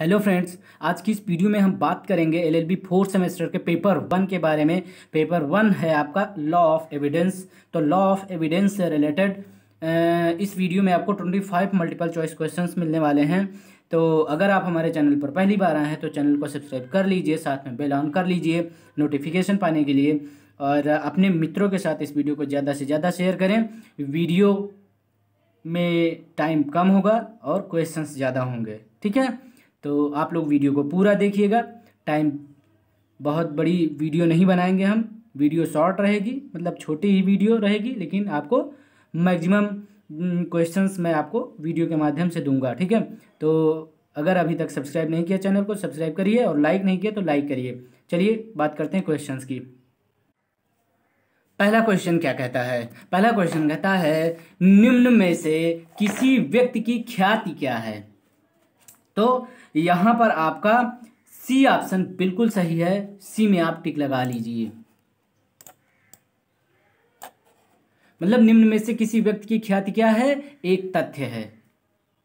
hello friends आज की इस वीडियो में हम बात करेंगे एलएलबी फोर्थ सेमेस्टर के पेपर वन के बारे में पेपर वन है आपका लॉ ऑफ एविडेंस तो लॉ ऑफ एविडेंस से रिलेटेड इस वीडियो में आपको twenty five multiple choice questions मिलने वाले हैं तो अगर आप हमारे चैनल पर पहली बार आए हैं तो चैनल को सब्सक्राइब कर लीजिए साथ में बेल ऑन कर लीजिए नोटिफिकेशन पाने के लिए और अपने मित्रों के साथ इस वीडियो को ज़्यादा से ज़्यादा शेयर करें वीडियो में टाइम कम होगा और क्वेश्चंस ज़्यादा होंगे ठीक है तो आप लोग वीडियो को पूरा देखिएगा टाइम बहुत बड़ी वीडियो नहीं बनाएंगे हम वीडियो शॉर्ट रहेगी मतलब छोटी ही वीडियो रहेगी लेकिन आपको मैक्सिमम क्वेश्चंस मैं आपको वीडियो के माध्यम से दूंगा ठीक है तो अगर अभी तक सब्सक्राइब नहीं किया चैनल को सब्सक्राइब करिए और लाइक नहीं किया तो लाइक करिए चलिए बात करते हैं क्वेश्चन की पहला क्वेश्चन क्या कहता है पहला क्वेश्चन कहता है निम्न में से किसी व्यक्ति की ख्याति क्या है तो यहाँ पर आपका सी ऑप्शन बिल्कुल सही है सी में आप टिक लगा लीजिए मतलब निम्न में से किसी व्यक्ति की ख्याति क्या है एक तथ्य है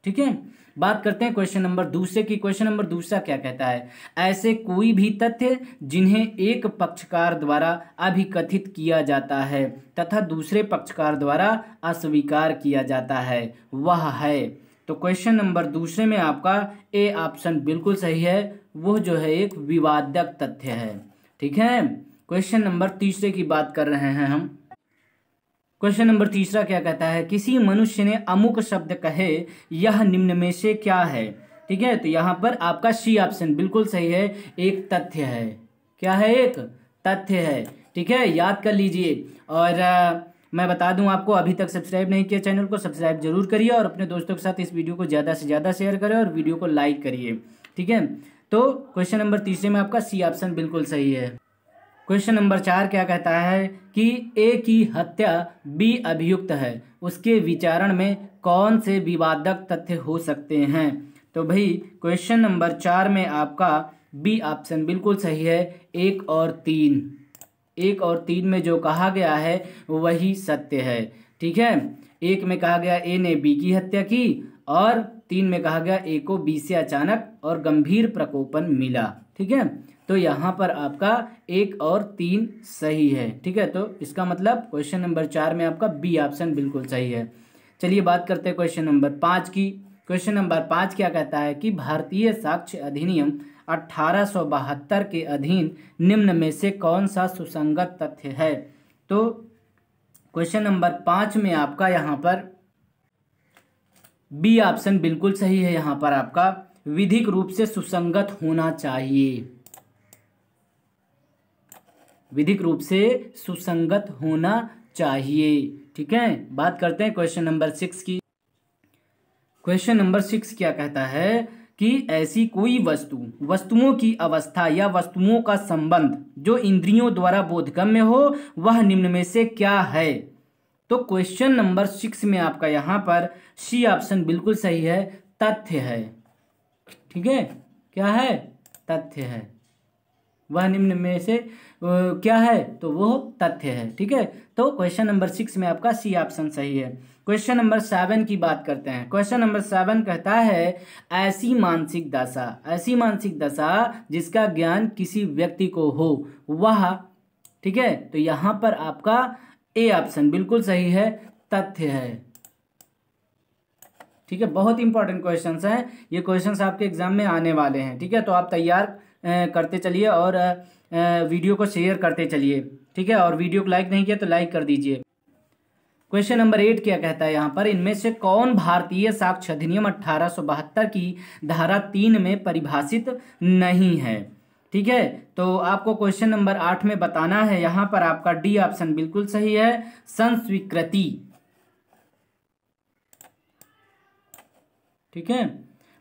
ठीक है बात करते हैं क्वेश्चन नंबर दूसरे की क्वेश्चन नंबर दूसरा क्या कहता है ऐसे कोई भी तथ्य जिन्हें एक पक्षकार द्वारा अभिकथित किया जाता है तथा दूसरे पक्षकार द्वारा अस्वीकार किया जाता है वह है तो क्वेश्चन नंबर दूसरे में आपका ए ऑप्शन बिल्कुल सही है वो जो है एक विवादक तथ्य है ठीक है क्वेश्चन नंबर तीसरे की बात कर रहे हैं हम क्वेश्चन नंबर तीसरा क्या कहता है किसी मनुष्य ने अमुक शब्द कहे यह निम्न में से क्या है ठीक है तो यहाँ पर आपका सी ऑप्शन बिल्कुल सही है एक तथ्य है क्या है एक तथ्य है ठीक है याद कर लीजिए और मैं बता दूं आपको अभी तक सब्सक्राइब नहीं किया चैनल को सब्सक्राइब जरूर करिए और अपने दोस्तों के साथ इस वीडियो को ज़्यादा से ज़्यादा शेयर करें और वीडियो को लाइक करिए ठीक है तो क्वेश्चन नंबर तीसरे में आपका सी ऑप्शन बिल्कुल सही है क्वेश्चन नंबर चार क्या कहता है कि ए की हत्या बी अभियुक्त है उसके विचारण में कौन से विवादक तथ्य हो सकते हैं तो भाई क्वेश्चन नंबर चार में आपका बी ऑप्शन बिल्कुल सही है एक और तीन एक और तीन में जो कहा गया है वही सत्य है ठीक है एक में कहा गया ए ने बी की हत्या की और तीन में कहा गया ए को बी से अचानक और गंभीर प्रकोपन मिला ठीक है तो यहाँ पर आपका एक और तीन सही है ठीक है तो इसका मतलब क्वेश्चन नंबर चार में आपका बी ऑप्शन बिल्कुल सही है चलिए बात करते हैं क्वेश्चन नंबर पाँच की क्वेश्चन नंबर पाँच क्या कहता है कि भारतीय साक्ष्य अधिनियम अठारह के अधीन निम्न में से कौन सा सुसंगत तथ्य है तो क्वेश्चन नंबर पाँच में आपका यहाँ पर बी ऑप्शन बिल्कुल सही है यहाँ पर आपका विधिक रूप से सुसंगत होना चाहिए विधिक रूप से सुसंगत होना चाहिए ठीक है बात करते हैं क्वेश्चन नंबर सिक्स की क्वेश्चन नंबर सिक्स क्या कहता है कि ऐसी कोई वस्तु वस्तुओं की अवस्था या वस्तुओं का संबंध जो इंद्रियों द्वारा बोधगम्य हो वह निम्न में से क्या है तो क्वेश्चन नंबर सिक्स में आपका यहाँ पर सी ऑप्शन बिल्कुल सही है तथ्य है ठीक है क्या है तथ्य है वह निम्न में से क्या है तो वो तथ्य है ठीक है तो क्वेश्चन नंबर सिक्स में आपका सी ऑप्शन सही है क्वेश्चन नंबर सेवन की बात करते हैं क्वेश्चन नंबर सेवन कहता है ऐसी मानसिक दशा ऐसी मानसिक दशा जिसका ज्ञान किसी व्यक्ति को हो वह ठीक है तो यहाँ पर आपका ए ऑप्शन बिल्कुल सही है तथ्य है ठीक है बहुत इंपॉर्टेंट क्वेश्चन हैं ये क्वेश्चन आपके एग्जाम में आने वाले हैं ठीक है तो आप तैयार करते चलिए और वीडियो को शेयर करते चलिए ठीक है और वीडियो को लाइक नहीं किया तो लाइक कर दीजिए क्वेश्चन नंबर एट क्या कहता है यहाँ पर इनमें से कौन भारतीय साक्ष्य अधिनियम अट्ठारह की धारा तीन में परिभाषित नहीं है ठीक है तो आपको क्वेश्चन नंबर आठ में बताना है यहाँ पर आपका डी ऑप्शन बिल्कुल सही है संस्वीकृति ठीक है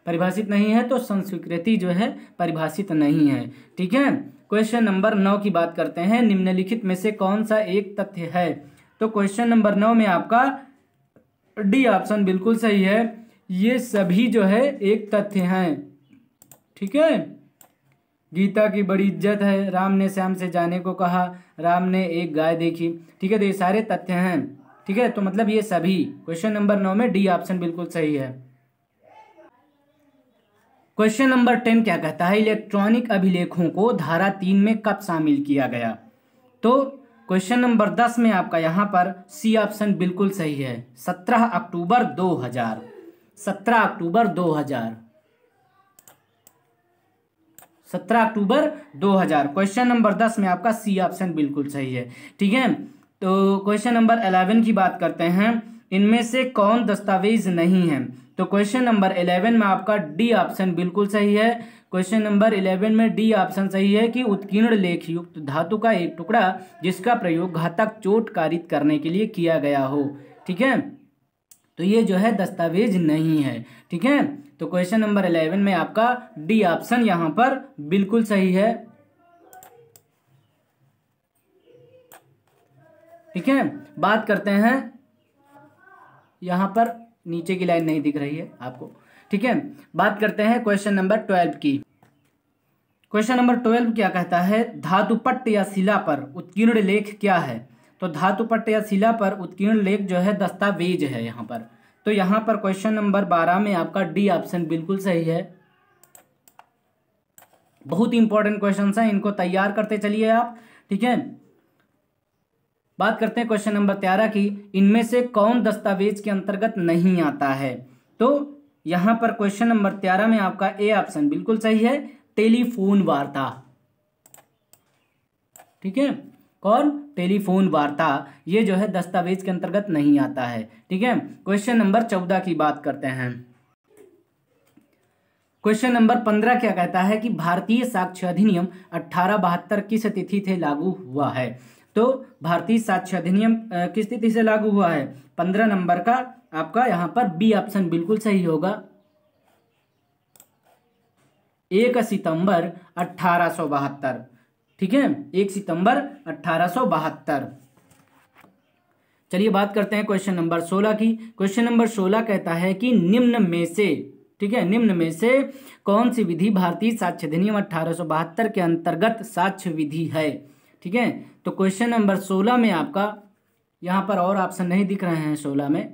परिभाषित नहीं है तो संस्वीकृति जो है परिभाषित नहीं है ठीक है क्वेश्चन नंबर नौ की बात करते हैं निम्नलिखित में से कौन सा एक तथ्य है तो क्वेश्चन नंबर नौ में आपका डी ऑप्शन बिल्कुल सही है ये सभी जो है एक तथ्य हैं ठीक है गीता की बड़ी इज्जत है राम ने श्याम से जाने को कहा राम ने एक गाय देखी ठीक है तो ये सारे तथ्य हैं ठीक है तो मतलब ये सभी क्वेश्चन नंबर नौ में डी ऑप्शन बिल्कुल सही है क्वेश्चन नंबर टेन क्या कहता है इलेक्ट्रॉनिक अभिलेखों को धारा तीन में कब शामिल किया गया तो क्वेश्चन नंबर दस में आपका यहाँ पर सी ऑप्शन बिल्कुल सही है सत्रह अक्टूबर दो हजार सत्रह अक्टूबर दो हजार सत्रह अक्टूबर दो हजार क्वेश्चन नंबर दस में आपका सी ऑप्शन बिल्कुल सही है ठीक है तो क्वेश्चन नंबर अलेवन की बात करते हैं इनमें से कौन दस्तावेज नहीं है तो क्वेश्चन नंबर इलेवन में आपका डी ऑप्शन बिल्कुल सही है क्वेश्चन नंबर इलेवन में डी ऑप्शन सही है कि उत्कीर्ण लेख युक्त धातु का एक टुकड़ा जिसका प्रयोग घातक चोट कारित करने के लिए किया गया हो ठीक है तो ये जो है दस्तावेज नहीं है ठीक है तो क्वेश्चन नंबर इलेवन में आपका डी ऑप्शन यहां पर बिल्कुल सही है ठीक है बात करते हैं यहां पर नीचे की लाइन नहीं दिख रही है आपको ठीक है बात करते हैं क्वेश्चन नंबर ट्वेल्व की क्वेश्चन नंबर ट्वेल्व क्या कहता है धातुपट्ट या शिला पर उत्कीर्ण लेख क्या है तो धातुपट्ट या शिला पर उत्कीर्ण लेख जो है दस्तावेज है यहाँ पर तो यहाँ पर क्वेश्चन नंबर बारह में आपका डी ऑप्शन बिल्कुल सही है बहुत इंपॉर्टेंट क्वेश्चन है इनको तैयार करते चलिए आप ठीक है बात करते हैं क्वेश्चन नंबर तेरह की इनमें से कौन दस्तावेज के अंतर्गत नहीं आता है तो यहां पर क्वेश्चन नंबर तेरह में आपका ए ऑप्शन बिल्कुल सही है टेलीफोन वार्ता ठीक है कौन टेलीफोन वार्ता ये जो है दस्तावेज के अंतर्गत नहीं आता है ठीक है क्वेश्चन नंबर चौदह की बात करते हैं क्वेश्चन नंबर पंद्रह क्या कहता है कि भारतीय साक्ष्य अधिनियम अट्ठारह बहत्तर किस तिथि से लागू हुआ है तो भारतीय साक्ष्य अधिनियम किस तिथि से लागू हुआ है पंद्रह नंबर का आपका यहां पर बी ऑप्शन बिल्कुल सही होगा एक सितंबर अट्ठारह ठीक है एक सितंबर अट्ठारह चलिए बात करते हैं क्वेश्चन नंबर सोलह की क्वेश्चन नंबर सोलह कहता है कि निम्न में से ठीक है निम्न में से कौन सी विधि भारतीय साक्ष्य अधिनियम अठारह के अंतर्गत साक्ष्य विधि है ठीक है तो क्वेश्चन नंबर सोलह में आपका यहां पर और ऑप्शन नहीं दिख रहे हैं सोलह में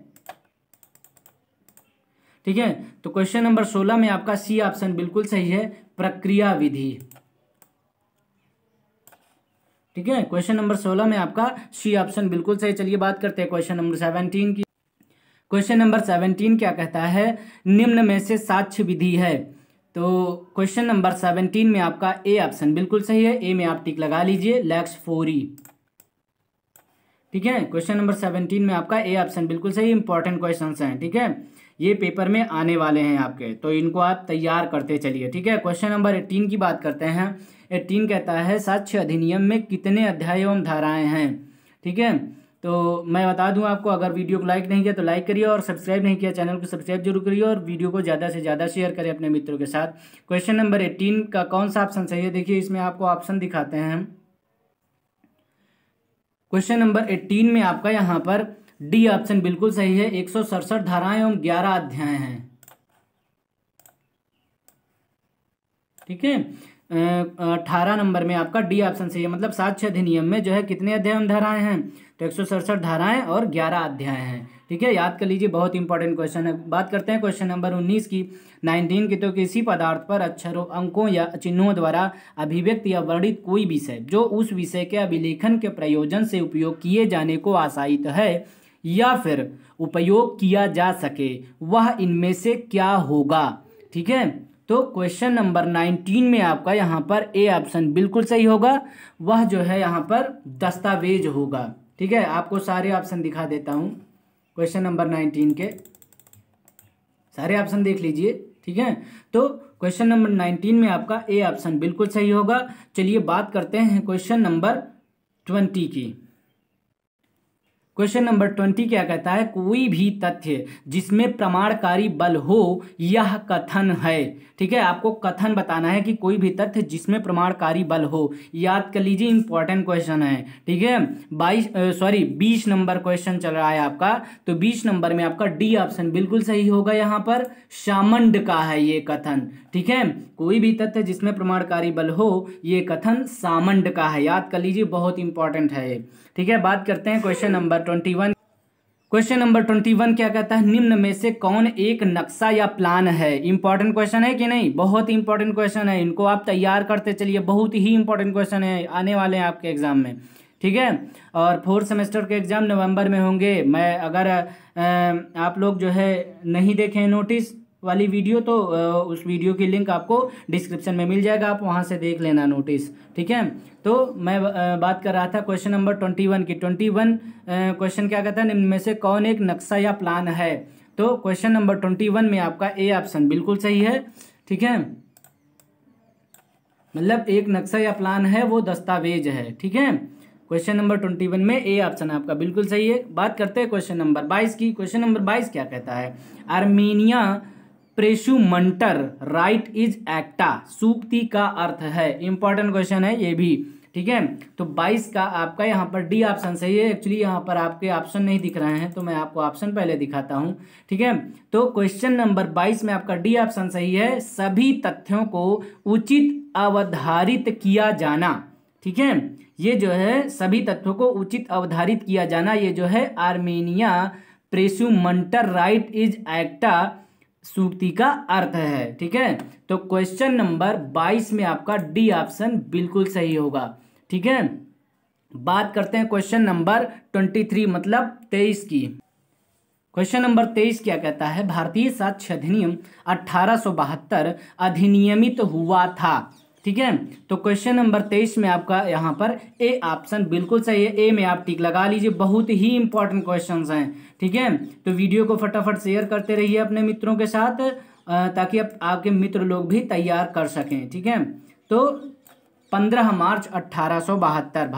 ठीक है तो क्वेश्चन नंबर सोलह में आपका सी ऑप्शन बिल्कुल सही है प्रक्रिया विधि ठीक है क्वेश्चन नंबर सोलह में आपका सी ऑप्शन बिल्कुल सही चलिए बात करते हैं क्वेश्चन नंबर सेवनटीन की क्वेश्चन नंबर सेवनटीन क्या कहता है निम्न में से साक्ष्य विधि है तो क्वेश्चन नंबर सेवनटीन में आपका ए ऑप्शन बिल्कुल सही है ए में आप टिक लगा लीजिए लैक्स फोरी ठीक है क्वेश्चन नंबर सेवनटीन में आपका ए ऑप्शन बिल्कुल सही इंपॉर्टेंट क्वेश्चन हैं ठीक है ये पेपर में आने वाले हैं आपके तो इनको आप तैयार करते चलिए ठीक है क्वेश्चन नंबर एटीन की बात करते हैं एट्टीन कहता है साक्ष्य अधिनियम में कितने अध्याय एवं धाराएँ हैं ठीक है तो मैं बता दूं आपको अगर वीडियो को लाइक नहीं किया तो लाइक करिए और सब्सक्राइब नहीं किया चैनल को सब्सक्राइब जरूर करिए और वीडियो को ज़्यादा से ज़्यादा शेयर करें अपने मित्रों के साथ क्वेश्चन नंबर एटीन का कौन सा ऑप्शन सही है देखिए इसमें आपको ऑप्शन दिखाते हैं क्वेश्चन नंबर एट्टीन में आपका यहाँ पर डी ऑप्शन बिल्कुल सही है एक सौ सड़सठ धाराएं एवं ग्यारह अध्याय हैं ठीक है अठारह नंबर में आपका डी ऑप्शन सही है मतलब साक्ष्य अधिनियम में जो है कितने अध्याय एवं धाराएं हैं तो एक सौ सड़सठ धाराएं और ग्यारह अध्याय हैं ठीक है याद कर लीजिए बहुत इंपॉर्टेंट क्वेश्चन है बात करते हैं क्वेश्चन नंबर उन्नीस की नाइनटीन की तो किसी पदार्थ पर अक्षरों अंकों या चिन्हों द्वारा अभिव्यक्त या वर्णित कोई विषय जो उस विषय के अभिलेखन के प्रयोजन से उपयोग किए जाने को आशायित है या फिर उपयोग किया जा सके वह इनमें से क्या होगा ठीक है तो क्वेश्चन नंबर नाइनटीन में आपका यहाँ पर ए ऑप्शन बिल्कुल सही होगा वह जो है यहाँ पर दस्तावेज होगा ठीक है आपको सारे ऑप्शन दिखा देता हूँ क्वेश्चन नंबर नाइनटीन के सारे ऑप्शन देख लीजिए ठीक है तो क्वेश्चन नंबर नाइनटीन में आपका ए ऑप्शन बिल्कुल सही होगा चलिए बात करते हैं क्वेश्चन नंबर ट्वेंटी की क्वेश्चन नंबर ट्वेंटी क्या कहता है कोई भी तथ्य जिसमें प्रमाणकारी बल हो यह कथन है ठीक है आपको कथन बताना है कि कोई भी तथ्य जिसमें प्रमाणकारी बल हो याद कर लीजिए इंपॉर्टेंट क्वेश्चन है ठीक है बाईस सॉरी बीस नंबर क्वेश्चन चल रहा है आपका तो बीस नंबर में आपका डी ऑप्शन बिल्कुल सही होगा यहाँ पर शामंड का है ये कथन ठीक है कोई भी तथ्य जिसमें प्रमाणकारी बल हो ये कथन सामंड का है याद कर लीजिए बहुत इंपॉर्टेंट है ठीक है बात करते हैं question number twenty one question number twenty one क्या कहता है निम्न में से कौन एक नक्शा या प्लान है इंपॉर्टेंट क्वेश्चन है कि नहीं बहुत ही इंपॉर्टेंट क्वेश्चन है इनको आप तैयार करते चलिए बहुत ही इंपॉर्टेंट क्वेश्चन है आने वाले हैं आपके एग्जाम में ठीक है और फोर्थ सेमेस्टर के एग्ज़ाम नवंबर में होंगे मैं अगर आप लोग जो है नहीं देखें नोटिस वाली वीडियो तो उस वीडियो की लिंक आपको डिस्क्रिप्शन में मिल जाएगा आप वहां से देख लेना नोटिस ठीक है तो मैं बात कर रहा था क्वेश्चन नंबर ट्वेंटी वन की ट्वेंटी वन क्वेश्चन क्या कहता है निम्न में से कौन एक नक्शा या प्लान है तो क्वेश्चन नंबर ट्वेंटी वन में आपका ए ऑप्शन बिल्कुल सही है ठीक है मतलब एक नक्शा या प्लान है वो दस्तावेज है ठीक है क्वेश्चन नंबर ट्वेंटी वन में ए ऑप्शन आपका बिल्कुल सही है बात करते हैं क्वेश्चन नंबर बाईस की क्वेश्चन नंबर बाईस क्या कहता है आर्मेनिया प्रेशुमंटर राइट इज एक्टा सूक्ति का अर्थ है इंपॉर्टेंट क्वेश्चन है ये भी ठीक है तो 22 का आपका यहाँ पर डी ऑप्शन सही है एक्चुअली यहाँ पर आपके ऑप्शन नहीं दिख रहे हैं तो मैं आपको ऑप्शन पहले दिखाता हूँ ठीक है तो क्वेश्चन नंबर 22 में आपका डी ऑप्शन सही है सभी तथ्यों को उचित अवधारित किया जाना ठीक है ये जो है सभी तथ्यों को उचित अवधारित किया जाना ये जो है आर्मेनिया प्रेसुमंटर राइट इज एक्टा सूक्ति का अर्थ है ठीक है तो क्वेश्चन नंबर बाईस में आपका डी ऑप्शन बिल्कुल सही होगा ठीक है बात करते हैं क्वेश्चन नंबर ट्वेंटी थ्री मतलब तेईस की क्वेश्चन नंबर तेईस क्या कहता है भारतीय साक्ष्य अधिनियम अठारह अधिनियमित हुआ था ठीक है तो क्वेश्चन नंबर तेईस में आपका यहाँ पर ए ऑप्शन बिल्कुल सही है ए में आप टिक लगा लीजिए बहुत ही इंपॉर्टेंट क्वेश्चन हैं ठीक है तो वीडियो को फटाफट शेयर करते रहिए अपने मित्रों के साथ ताकि आप आपके मित्र लोग भी तैयार कर सकें ठीक है तो पंद्रह मार्च अट्ठारह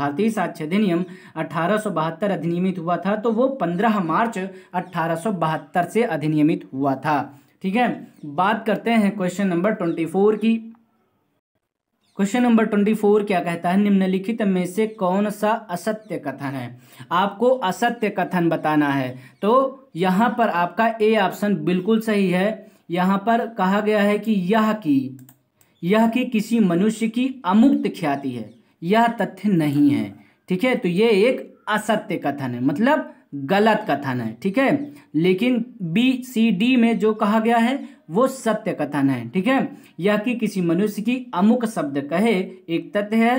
भारतीय साक्ष्य अधिनियम अठारह अधिनियमित हुआ था तो वो पंद्रह मार्च अट्ठारह से अधिनियमित हुआ था ठीक है बात करते हैं क्वेश्चन नंबर ट्वेंटी फोर की क्वेश्चन नंबर ट्वेंटी फोर क्या कहता है निम्नलिखित में से कौन सा असत्य कथन है आपको असत्य कथन बताना है तो यहाँ पर आपका ए ऑप्शन बिल्कुल सही है यहाँ पर कहा गया है कि यह की यह की किसी मनुष्य की अमुक्त ख्याति है यह तथ्य नहीं है ठीक है तो ये एक असत्य कथन है मतलब गलत कथन है ठीक है लेकिन बी सी डी में जो कहा गया है वो सत्य कथन है ठीक है यह कि किसी मनुष्य की अमुक शब्द कहे एक तथ्य है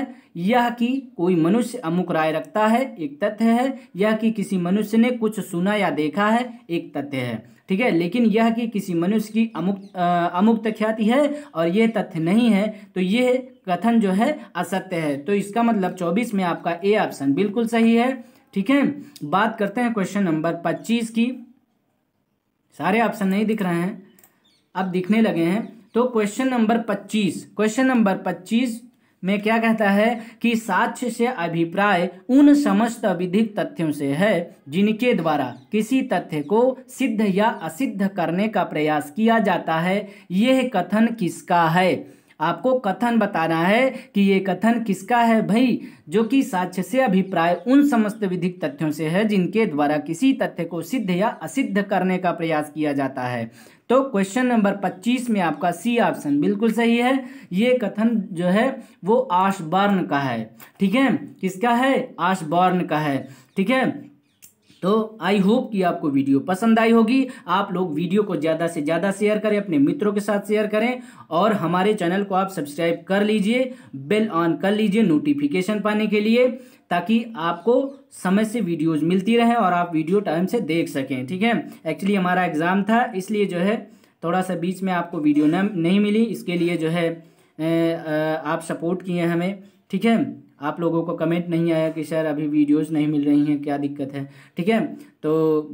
यह कि कोई मनुष्य अमुक राय रखता है एक तथ्य है यह कि किसी मनुष्य ने कुछ सुना या देखा है एक तथ्य है ठीक है लेकिन यह कि किसी मनुष्य की अमुक अमुक ख्याति है और यह तथ्य नहीं है तो यह कथन जो है असत्य है तो इसका मतलब चौबीस में आपका ए ऑप्शन बिल्कुल सही है ठीक है बात करते हैं क्वेश्चन नंबर पच्चीस की सारे ऑप्शन नहीं दिख रहे हैं अब दिखने लगे हैं तो क्वेश्चन नंबर पच्चीस क्वेश्चन नंबर पच्चीस में क्या कहता है कि साक्ष्य से अभिप्राय उन समस्त विधिक तथ्यों से है जिनके द्वारा किसी तथ्य को सिद्ध या असिद्ध करने का प्रयास किया जाता है यह कथन किसका है आपको कथन बताना है कि ये कथन किसका है भाई जो कि साक्ष्य से अभिप्राय उन समस्त विधिक तथ्यों से है जिनके द्वारा किसी तथ्य को सिद्ध या असिद्ध करने का प्रयास किया जाता है तो क्वेश्चन नंबर 25 में आपका सी ऑप्शन बिल्कुल सही है ये कथन जो है वो आशबर्न का है ठीक है किसका है आशबर्न का है ठीक है तो आई होप कि आपको वीडियो पसंद आई होगी आप लोग वीडियो को ज़्यादा से ज़्यादा शेयर करें अपने मित्रों के साथ शेयर करें और हमारे चैनल को आप सब्सक्राइब कर लीजिए बेल ऑन कर लीजिए नोटिफिकेशन पाने के लिए ताकि आपको समय से वीडियोज मिलती रहें और आप वीडियो टाइम से देख सकें ठीक है एक्चुअली हमारा एग्ज़ाम था इसलिए जो है थोड़ा सा बीच में आपको वीडियो न नहीं मिली इसके लिए जो है आप सपोर्ट किए हमें ठीक है आप लोगों को कमेंट नहीं आया कि सर अभी वीडियोस नहीं मिल रही हैं क्या दिक्कत है ठीक है तो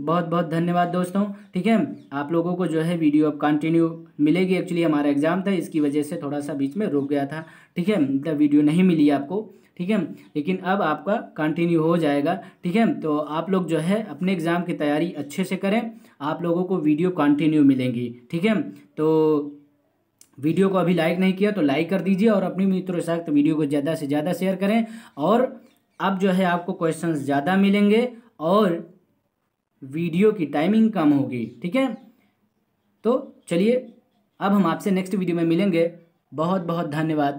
बहुत बहुत धन्यवाद दोस्तों ठीक है आप लोगों को जो है वीडियो अब कंटिन्यू मिलेगी एक्चुअली हमारा एग्ज़ाम था इसकी वजह से थोड़ा सा बीच में रुक गया था ठीक है मतलब वीडियो नहीं मिली आपको ठीक है लेकिन अब आपका कंटिन्यू हो जाएगा ठीक है तो आप लोग जो है अपने एग्ज़ाम की तैयारी अच्छे से करें आप लोगों को वीडियो कंटिन्यू मिलेंगी ठीक है तो वीडियो को अभी लाइक नहीं किया तो लाइक कर दीजिए और अपने मित्रों के साथ वीडियो को ज़्यादा से ज़्यादा शेयर करें और अब जो है आपको क्वेश्चन ज़्यादा मिलेंगे और वीडियो की टाइमिंग कम होगी ठीक है तो चलिए अब हम आपसे नेक्स्ट वीडियो में मिलेंगे बहुत बहुत धन्यवाद